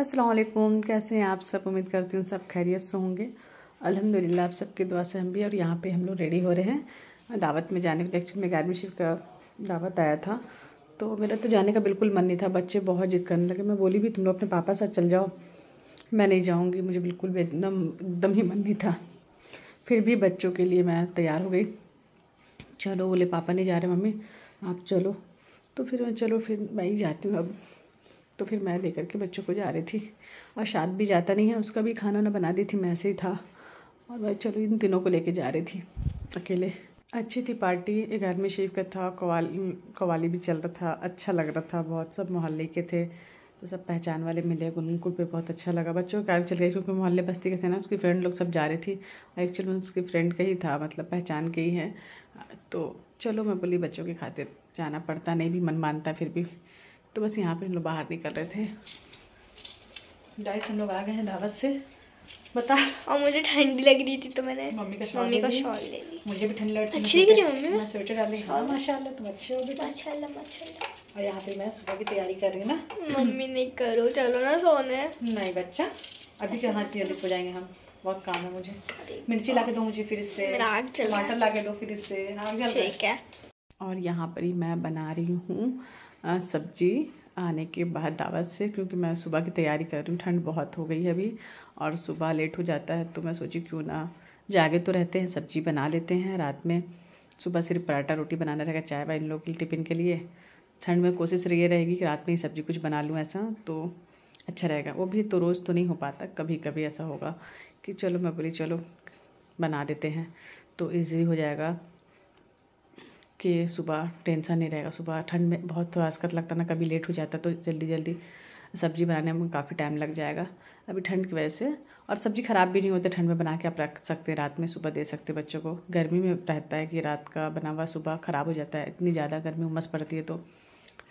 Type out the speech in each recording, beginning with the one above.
असलकुम कैसे हैं आप सब उम्मीद करती हूँ सब खैरियत से होंगे अल्हम्दुलिल्लाह आप सबकी दुआ से हम भी और यहाँ पे हम लोग रेडी हो रहे हैं दावत में जाने के लिए एक्चुअली मेरे ग्यारहवीं शिफ्ट का दावत आया था तो मेरा तो जाने का बिल्कुल मन नहीं था बच्चे बहुत जिद करने लगे मैं बोली भी तुम लोग अपने पापा साथ चल जाओ मैं नहीं जाऊँगी मुझे बिल्कुल भी एकदम एकदम ही मन नहीं था फिर भी बच्चों के लिए मैं तैयार हो गई चलो बोले पापा नहीं जा रहे मम्मी आप चलो तो फिर मैं चलो फिर मैं ही जाती हूँ अब तो फिर मैं लेकर के बच्चों को जा रही थी और शाद भी जाता नहीं है उसका भी खाना ना बना दी थी मैं ऐसे ही था और मैं चलो इन तीनों को लेके जा रही थी अकेले अच्छी थी पार्टी ग्यारहवीं शरीफ का था कवाली कवाली भी चल रहा था अच्छा लग रहा था बहुत सब मोहल्ले के थे तो सब पहचान वाले मिले उनको पे बहुत अच्छा लगा बच्चों के कार चल गए क्योंकि मोहल्ले बस्ती के थे ना उसकी फ्रेंड लोग सब जा रही थी एक्चुअली में उसकी फ्रेंड का ही था मतलब पहचान के ही है तो चलो मैं बोली बच्चों के खातिर जाना पड़ता नहीं भी मन मानता फिर भी तो बस यहाँ पे हम लोग बाहर निकल रहे थे गाइस हम लोग आ गए हैं दावत से बता और मुझे ठंडी लग रही थी तो मैंने मम्मी का शॉल मम्मी का शॉल ले ली मुझे भी ठंडी लग रही अच्छी लग रही मम्मी मैं स्वेटर डाल रही हूँ माशाल्लाह तुम अच्छे हो बेटा माशाल्लाह माशाल्लाह और यहाँ पे मैं सुबह की तैयारी कर रही हूँ ना मम्मी नहीं करो चलो ना सोने नहीं बच्चा अभी कहाँ इतनी जल्दी सो जाएंगे हम बहुत काम है मुझे मिर्ची ला के दो मुझे फिर इससे टमाटर ला के दो फिर इससे हाँ, और यहाँ पर ही मैं बना रही हूँ सब्जी आने के बाद दावत से क्योंकि मैं सुबह की तैयारी कर रही हूँ ठंड बहुत हो गई है अभी और सुबह लेट हो जाता है तो मैं सोची क्यों ना जागे तो रहते हैं सब्जी बना लेते हैं रात में सुबह सिर्फ पराठा रोटी बनाना रहेगा चाय वाय इन लोगों के टिफ़िन के लिए ठंड में कोशिश ये रहेगी कि रात में ही सब्ज़ी कुछ बना लूँ ऐसा तो अच्छा रहेगा वो भी तो रोज़ तो नहीं हो पाता कभी कभी ऐसा होगा कि चलो मैं बोली चलो बना देते हैं तो ईजी हो जाएगा कि सुबह टेंशन नहीं रहेगा सुबह ठंड में बहुत थोड़ा असकत लगता ना कभी लेट हो जाता तो जल्दी जल्दी सब्ज़ी बनाने में काफ़ी टाइम लग जाएगा अभी ठंड की वजह से और सब्ज़ी ख़राब भी नहीं होती ठंड में बना के आप रख सकते रात में सुबह दे सकते बच्चों को गर्मी में रहता है कि रात का बना हुआ सुबह ख़राब हो जाता है इतनी ज़्यादा गर्मी उमस पड़ती है तो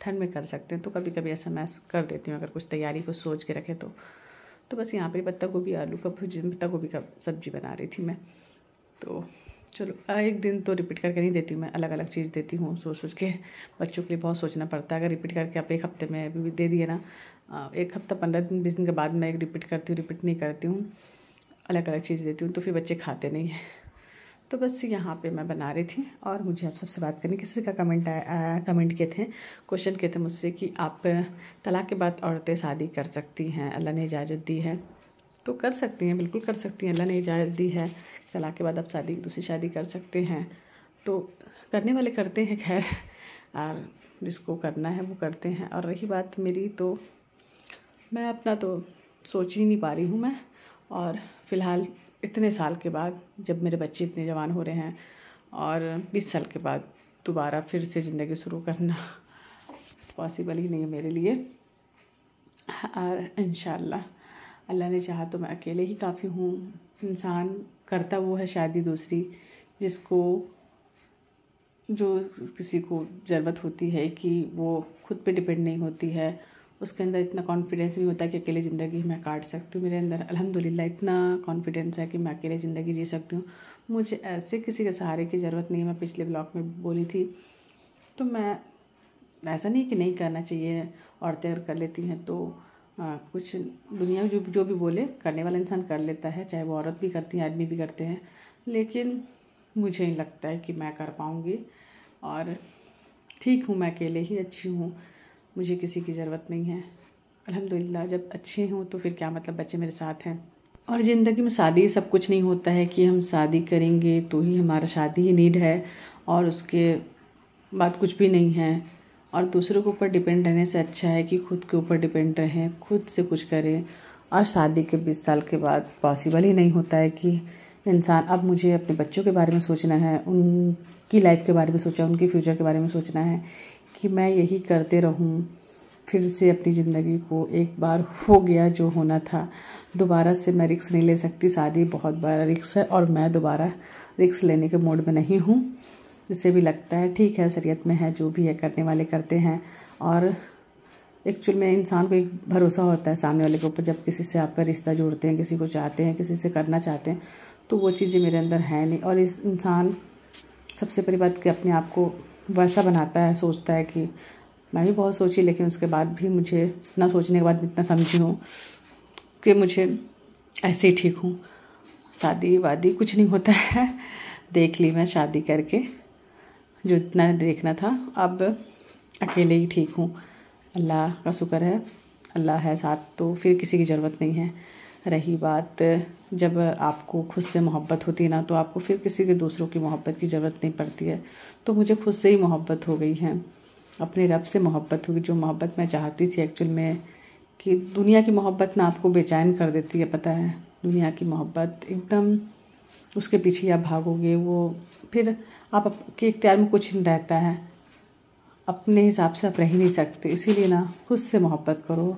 ठंड में कर सकते हैं तो कभी कभी ऐसा मैं कर देती हूँ अगर कुछ तैयारी को सोच के रखे तो तो बस यहाँ पर पत्ता गोभी आलू का भुजन पत्ता गोभी का सब्ज़ी बना रही थी मैं तो चलो एक दिन तो रिपीट करके नहीं देती मैं अलग अलग चीज़ देती हूँ सोच सोच के बच्चों के लिए बहुत सोचना पड़ता है अगर रिपीट करके आप एक हफ्ते में भी दे दिए ना एक हफ्ता पंद्रह दिन बीस दिन के बाद मैं एक रिपीट करती हूँ रिपीट नहीं करती हूँ अलग अलग चीज़ देती हूँ तो फिर बच्चे खाते नहीं हैं तो बस यहाँ पे मैं बना रही थी और मुझे आप सबसे बात करनी किसी का कमेंट आया कमेंट किए थे क्वेश्चन किए थे मुझसे कि आप तलाक के बाद औरतें शादी कर सकती हैं अल्लाह ने इजाज़त दी है तो कर सकती हैं बिल्कुल कर सकती हैं अल्लाह ने इजाज़त दी है तलाक के बाद आप शादी दूसरी शादी कर सकते हैं तो करने वाले करते हैं खैर और जिसको करना है वो करते हैं और रही बात मेरी तो मैं अपना तो सोच ही नहीं पा रही हूँ मैं और फ़िलहाल इतने साल के बाद जब मेरे बच्चे इतने जवान हो रहे हैं और बीस साल के बाद दोबारा फिर से ज़िंदगी शुरू करना पॉसिबल ही नहीं है मेरे लिए और इन अल्लाह ने चाहा तो मैं अकेले ही काफ़ी हूँ इंसान करता वो है शादी दूसरी जिसको जो किसी को ज़रूरत होती है कि वो खुद पे डिपेंड नहीं होती है उसके अंदर इतना कॉन्फिडेंस नहीं होता कि अकेले ज़िंदगी मैं काट सकती हूँ मेरे अंदर अलहमदिल्ला इतना कॉन्फिडेंस है कि मैं अकेले ज़िंदगी जी सकती हूँ मुझे ऐसे किसी के सहारे की ज़रूरत नहीं है मैं पिछले ब्लॉग में बोली थी तो मैं ऐसा नहीं कि नहीं करना चाहिए औरतें अगर कर लेती हैं तो आ, हाँ, कुछ दुनिया में जो जो भी बोले करने वाला इंसान कर लेता है चाहे वो औरत भी करती है आदमी भी करते हैं लेकिन मुझे नहीं लगता है कि मैं कर पाऊँगी और ठीक हूँ मैं अकेले ही अच्छी हूँ मुझे किसी की ज़रूरत नहीं है अल्हम्दुलिल्लाह जब अच्छे हूँ तो फिर क्या मतलब बच्चे मेरे साथ हैं और ज़िंदगी में शादी सब कुछ नहीं होता है कि हम शादी करेंगे तो ही हमारा शादी ही नीड है और उसके बाद कुछ भी नहीं है और दूसरों के ऊपर डिपेंड रहने से अच्छा है कि खुद के ऊपर डिपेंड रहें खुद से कुछ करें और शादी के बीस साल के बाद पॉसिबल ही नहीं होता है कि इंसान अब मुझे अपने बच्चों के बारे में सोचना है उनकी लाइफ के बारे में सोचा उनके फ्यूचर के बारे में सोचना है कि मैं यही करते रहूँ फिर से अपनी ज़िंदगी को एक बार हो गया जो होना था दोबारा से मैं रिक्स नहीं ले सकती शादी बहुत बड़ा रिक्स है और मैं दोबारा रिक्स लेने के मूड में नहीं हूँ जिसे भी लगता है ठीक है शरीयत में है जो भी है करने वाले करते हैं और एक्चुअल में इंसान को एक भरोसा होता है सामने वाले के ऊपर जब किसी से आपका रिश्ता जोड़ते हैं किसी को चाहते हैं किसी से करना चाहते हैं तो वो चीज़ें मेरे अंदर हैं नहीं और इस इंसान सबसे पहली बात कि अपने आप को वैसा बनाता है सोचता है कि मैं भी बहुत सोची लेकिन उसके बाद भी मुझे इतना सोचने के बाद इतना समझी हूँ कि मुझे ऐसे ही ठीक हूँ शादी वादी कुछ नहीं होता है देख ली मैं शादी करके जो इतना देखना था अब अकेले ही ठीक हूँ अल्लाह का शुक्र है अल्लाह है साथ तो फिर किसी की ज़रूरत नहीं है रही बात जब आपको खुद से मोहब्बत होती है ना तो आपको फिर किसी के दूसरों की मोहब्बत की ज़रूरत नहीं पड़ती है तो मुझे खुद से ही मोहब्बत हो गई है अपने रब से मोहब्बत गई जो मोहब्बत मैं चाहती थी एक्चुअल में कि दुनिया की मोहब्बत ना आपको बेचैन कर देती है पता है दुनिया की मोहब्बत एकदम उसके पीछे आप भागोगे वो फिर आप केक तैयार में कुछ नहीं रहता है अपने हिसाब से आप रह ही नहीं सकते इसीलिए ना खुद से मोहब्बत करो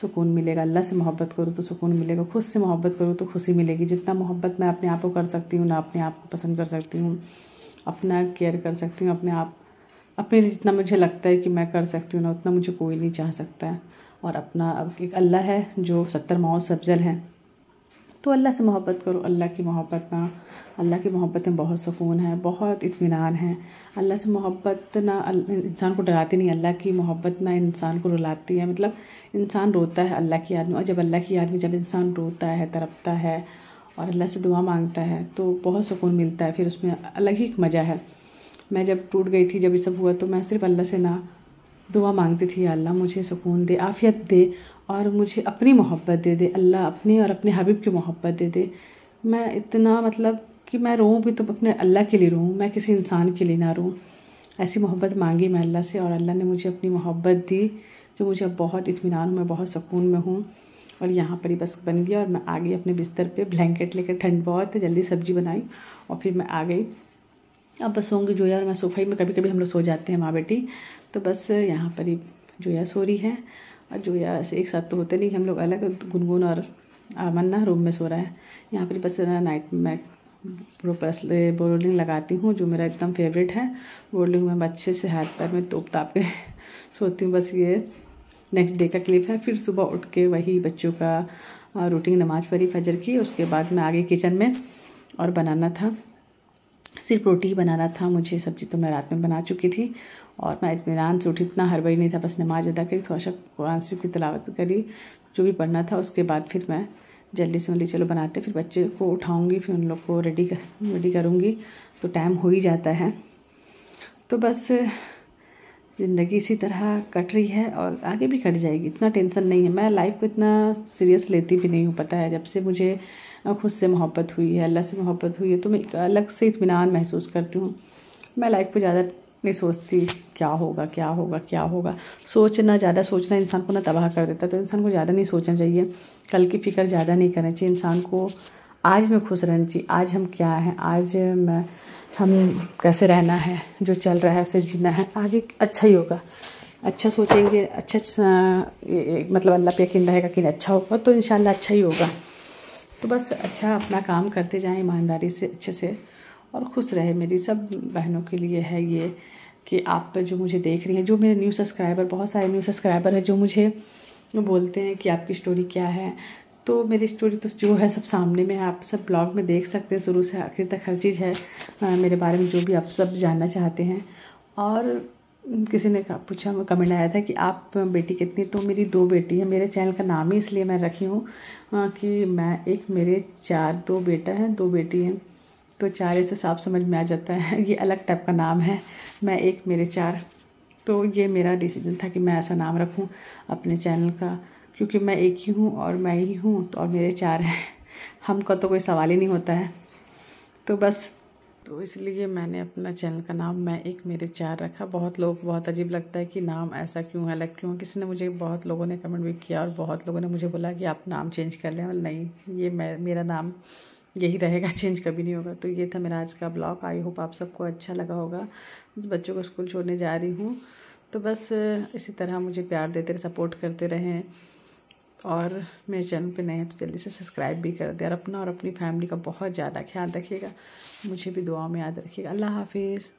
सुकून मिलेगा अल्लाह से मोहब्बत करो तो सुकून मिलेगा खुद से मोहब्बत करो तो खुशी मिलेगी जितना मोहब्बत मैं अपने आप को कर सकती हूँ ना अपने आप को पसंद कर सकती हूँ अपना केयर कर सकती हूँ अपने आप अपने लिए जितना मुझे लगता है कि मैं कर सकती हूँ ना उतना मुझे कोई नहीं चाह सकता है और अपना एक अल्लाह है जो सत्तर माओ सब्जल हैं तो अल्लाह से मोहब्बत करो अल्लाह की मोहब्बत ना अल्लाह की मोहब्बत में बहुत सुकून है बहुत इतमान है अल्लाह से मोहब्बत ना इंसान को डराती नहीं अल्लाह की मोहब्बत ना इंसान को रुलाती है मतलब इंसान रोता है अल्लाह की याद में और जब अल्लाह की याद में जब इंसान रोता है तरपता है और अल्लाह से दुआ मांगता है तो बहुत सुकून मिलता है फिर उसमें अलग ही एक मज़ा है मैं जब टूट गई थी जब ये सब हुआ तो मैं सिर्फ अल्लाह से ना दुआ मांगती थी अल्लाह मुझे सुकून दे आफ़ियत दे और मुझे अपनी मोहब्बत दे दे अल्लाह अपने और अपने हबीब की मोहब्बत दे दे मैं इतना मतलब कि मैं रोऊँ भी तो अपने अल्लाह के लिए रोऊँ मैं किसी इंसान के लिए ना रोऊँ ऐसी मोहब्बत मांगी मैं अल्लाह से और अल्लाह ने मुझे अपनी मोहब्बत दी जो मुझे अब बहुत इतमान हूँ मैं बहुत सुकून में हूँ और यहाँ पर ही बस बन गया और मैं आ गई अपने बिस्तर पे ब्लैंकेट लेकर ठंड बहुत है जल्दी सब्जी बनाई और फिर मैं आ गई अब बस होंगी जो यार मैं सोफाई में कभी कभी हम लोग सो जाते हैं माँ बेटी तो बस यहाँ पर ही जोया सो रही है और जोया एक साथ तो होते नहीं हम लोग अलग गुनगुन और आमन्ना रूम में सो रहा है यहाँ पर बस नाइट मैं प्रोपरस बोर्डिंग लगाती हूँ जो मेरा एकदम फेवरेट है बोर्डिंग में अच्छे से हाथ पैर में तोप ताप के सोती हूँ बस ये नेक्स्ट डे का क्लिप है फिर सुबह उठ के वही बच्चों का रूटीन नमाज पढ़ी फजर की उसके बाद मैं आगे किचन में और बनाना था सिर्फ रोटी ही बनाना था मुझे सब्ज़ी तो मैं रात में बना चुकी थी और मैं इतमान से उठी इतना हरबई नहीं था बस नमाज अदा करी थोड़ा सा कुरान शरीफ की तलावत करी जो भी पढ़ना था उसके बाद फिर मैं जल्दी से बोली चलो बनाते फिर बच्चे को उठाऊँगी फिर उन लोग को रेडी कर रेडी करूँगी तो टाइम हो ही जाता है तो बस ज़िंदगी इसी तरह कट रही है और आगे भी कट जाएगी इतना टेंशन नहीं है मैं लाइफ को इतना सीरियस लेती भी नहीं हूँ पता है जब से मुझे खुद से मोहब्बत हुई है अल्लाह से मोहब्बत हुई है तो मैं अलग से इतमान महसूस करती हूँ मैं लाइफ को ज़्यादा नहीं सोचती क्या होगा क्या होगा क्या होगा सोचना ज़्यादा सोचना इंसान को ना तबाह कर देता तो इंसान को ज़्यादा नहीं सोचना चाहिए कल की फ़िक्र ज़्यादा नहीं करना चाहिए इंसान को आज में खुश रहना चाहिए आज हम क्या हैं आज मैं हम कैसे रहना है जो चल रहा है उसे जीना है आगे अच्छा ही होगा अच्छा सोचेंगे अच्छा मतलब अल्लाह पे यकीन रहेगा कि अच्छा होगा तो इन अच्छा ही होगा तो बस अच्छा अपना काम करते जाएं ईमानदारी से अच्छे से और खुश रहे मेरी सब बहनों के लिए है ये कि आप जो मुझे देख रही हैं जो मेरे न्यू सब्सक्राइबर बहुत सारे न्यू सब्सक्राइबर हैं जो मुझे बोलते हैं कि आपकी स्टोरी क्या है तो मेरी स्टोरी तो जो है सब सामने में है आप सब ब्लॉग में देख सकते हैं शुरू से आखिर तक हर चीज़ है मेरे बारे में जो भी आप सब जानना चाहते हैं और किसी ने पूछा कमेंट आया था कि आप बेटी कितनी तो मेरी दो बेटी है मेरे चैनल का नाम ही इसलिए मैं रखी हूँ कि मैं एक मेरे चार दो बेटा हैं दो बेटी हैं तो चारे से साफ समझ में आ जाता है ये अलग टाइप का नाम है मैं एक मेरे चार तो ये मेरा डिसीजन था कि मैं ऐसा नाम रखूँ अपने चैनल का क्योंकि मैं एक ही हूँ और मैं ही हूँ तो और मेरे चार हैं हमका तो कोई सवाल ही नहीं होता है तो बस तो इसलिए मैंने अपना चैनल का नाम मैं एक मेरे चार रखा बहुत लोग बहुत अजीब लगता है कि नाम ऐसा क्यों है अलग क्यों किसी ने मुझे बहुत लोगों ने कमेंट भी किया और बहुत लोगों ने मुझे बोला कि आप नाम चेंज कर लें नहीं ये मैं मेरा नाम यही रहेगा चेंज कभी नहीं होगा तो ये था मेरा आज का ब्लॉग आई होप आप सबको अच्छा लगा होगा बच्चों को स्कूल छोड़ने जा रही हूँ तो बस इसी तरह मुझे प्यार देते रहे सपोर्ट करते रहें और मेरे चैनल पे नए हैं तो जल्दी से सब्सक्राइब भी कर दें और अपना और अपनी फैमिली का बहुत ज़्यादा ख्याल रखिएगा मुझे भी दुआ में याद रखिएगा अल्लाह हाफिज़